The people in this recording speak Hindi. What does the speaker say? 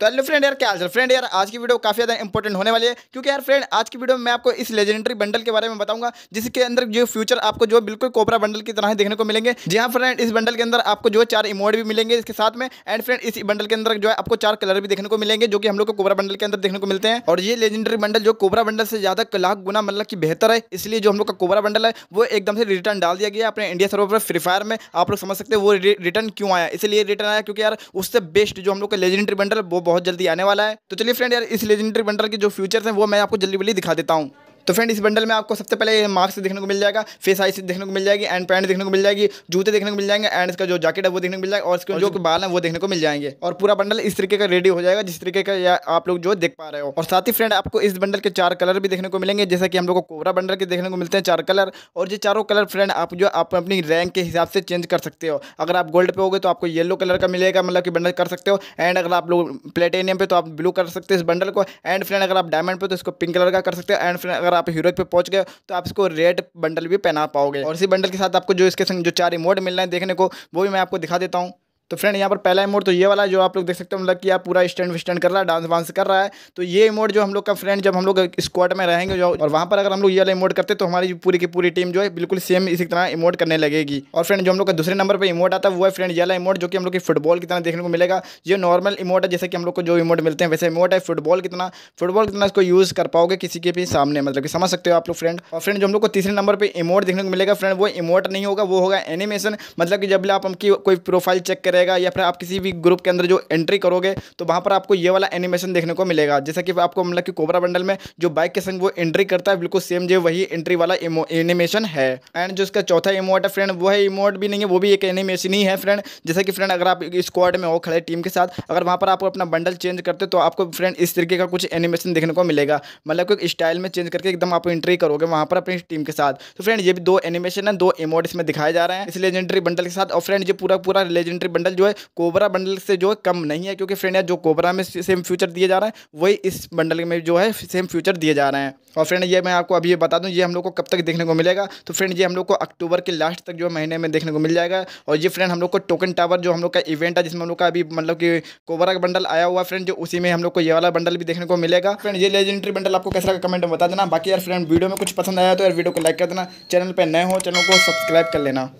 तो हेलो फ्रेंड यार क्या हाल फ्रेंड यार आज की वीडियो काफ़ी ज़्यादा इंपॉर्टेंट होने वाली है क्योंकि यार फ्रेंड आज की वीडियो में मैं आपको इस लेजेंडरी बंडल के बारे में बताऊंगा जिसके अंदर जो फ्यूचर आपको जो बिल्कुल कोपरा बंडल की तरह ही देखने को मिलेंगे जी हाँ फ्रेंड इस बंडल के अंदर आपको जो चार इमोड भी मिलेंगे इसके साथ में एंड फ्रेंड इस बंडल के अंदर जो है आपको चार कलर भी देखने को मिलेंगे जो कि हम लोग को कोबरा बंडल के अंदर देखने को मिलते हैं और ये लेजेंडरी बंडल जो कोबरा बंडल से ज़्यादा लाख गुना मतलब की बेहतर है इसलिए जो हम लोग का कोबरा बंडल है वो एकदम से रिटर्न डाल दिया गया अपने इंडिया सर्वर पर फ्री फायर में आप लोग समझ सकते हैं वो रिटर्न क्यों आया इसलिए रिटर्न आया क्योंकि यार उससे बेस्ट जो हम लोग का लेजेंडरी बंडल वो बहुत जल्दी आने वाला है तो चलिए फ्रेंड यार इस लेजेंडरी बंडल के जो फ्यूचर्स हैं वो मैं आपको जल्दी जल्दी दिखा देता हूँ तो फ्रेंड इस बंडल में आपको सबसे पहले मार्क्स देखने को मिल जाएगा फेस आइस देखने को मिल जाएगी एंड पैंट देखने को मिल जाएगी जूते देखने को मिल जाएंगे एंड इसका जो जैकेट है वो देखने को मिल जाएगा और इसके जो बाल है वो देखने को मिल जाएंगे और पूरा बंडल इस तरीके का रेडी हो जाएगा जिस तरीके का आप लोग जो देख पा रहे हो और साथ ही फ्रेंड आपको इस बंडल के चार कलर भी देखने को मिलेंगे जैसे कि हम लोग को कोबरा बंडल के देखने को मिलते हैं चार कलर और ये चारों कलर फ्रेंड आप जो आप अपनी रैंक के हिसाब से चेंज कर सकते हो अगर आप गोल्ड पे होगे तो आपको येलो कलर का मिलेगा मतलब कि बंडल कर सकते हो एंड अगर आप लोग प्लेटेनियम पे तो आप ब्लू कर सकते हो इस बंडल को एंड फ्रेंड अगर आप डायमंड पे तो इसको पिंक कलर का कर सकते हो एंड फ्रेंड अगर आप हीरो पे पहुंच गए तो आप इसको रेड बंडल भी पहना पाओगे और इसी बंडल के साथ आपको जो इसके संग जो चार रिमोट मिलना है देखने को वो भी मैं आपको दिखा देता हूँ तो फ्रेंड यहाँ पर पहला इमोट तो ये वाला जो आप लोग देख सकते हो मतलब कि आप पूरा स्टैंड विस्टैंड कर रहा है डांस वांस कर रहा है तो ये इमोट जो हम लोग का फ्रेंड जब हम लोग स्क्वाड में रहेंगे जो और वहाँ पर अगर हम लोग ये वाला इमोट करते तो हमारी पूरी की पूरी टीम जो है बिल्कुल सेम इसी तरह इमोट करने लगेगी और फ्रेंड जो हम लोग का दूसरे नंबर पर इमोट आता है वो है फ्रेंड ये वाला इमोट जो कि हम लोग की फुटबॉल की तरह देखने को मिलेगा ये नॉर्मल इमोट है जैसे कि हम लोग को जो इमोट मिलते हैं वैसे इमोट है फुटबॉल कितना फुटबॉल कितना इसको यूज़ कर पाओगे किसी के भी सामने मतलब कि समझ सकते हो आप लोग फ्रेंड और फ्रेंड जो हम लोग को तीसरे नंबर पर इमोट देखने को मिलेगा फ्रेंड वो इमोट नहीं होगा वो होगा एनिमेशन मतलब कि जब आप हम कोई प्रोफाइल चेक करें रहेगा या फिर आप किसी भी ग्रुप के अंदर जो एंट्री करोगे तो वहाँ पर आपको ये वाला एनिमेशन देखने को मिलेगा जैसा कि आपको मतलब कि कोबरा बंडल में जो बाइक के संग वो एंट्री करता है बिल्कुल सेम जो वही एंट्री वाला एनिमेशन है एंड जो इसका चौथा इमोट है फ्रेंड वो है इमोट भी नहीं है वो भी एक एनिमेशन ही है फ्रेंड जैसे कि फ्रेंड अगर आप स्क्वाड में हो खड़े टीम के साथ अगर वहाँ पर आप अपना बंडल चेंज करते तो आपको फ्रेंड इस तरीके का कुछ एनिमेशन देखने को मिलेगा मतलब कि स्टाइल में चेंज करके एकदम आप एंट्री करोगे वहाँ पर अपनी टीम के साथ तो फ्रेंड ये भी दो एनिमेशन है दो इमोट इसमें दिखाए जा रहे हैं इस लेजेंडरी बंडल के साथ और फ्रेंड ये पूरा पूरा लेजेंडरी बंडल बंडल जो है कोबरा बंडल से जो है कम नहीं है क्योंकि फ्रेंड यार जो कोबरा में सेम फ्यूचर दिए जा रहे हैं वही इस बंडल में जो है सेम फ्यूचर दिए जा रहे हैं और फ्रेंड ये मैं आपको अभी ये बता दूँ ये हम लोग को कब तक देखने को मिलेगा तो फ्रेंड ये हम लोग को अक्टूबर के लास्ट तक जो है महीने में देखने को मिल जाएगा और ये फ्रेंड हम लोग को टोकन टावर जो हम लोग का इवेंट है जिसमें हम लोग का अभी मतलब कि कोबरा का बंडल आया हुआ फ्रेंड जो उसी में हम लोग को ये वाला बंडल भी देखने को मिलेगा फ्रेंड ये लेजेंडरी बंडल आपको कैसा लगा कमेंट में बता देना बाकी यार फ्रेंड वीडियो में कुछ पसंद आया तो यार वीडियो को लाइक कर देना चैनल पर नए हो चैनल को सब्सक्राइब कर लेना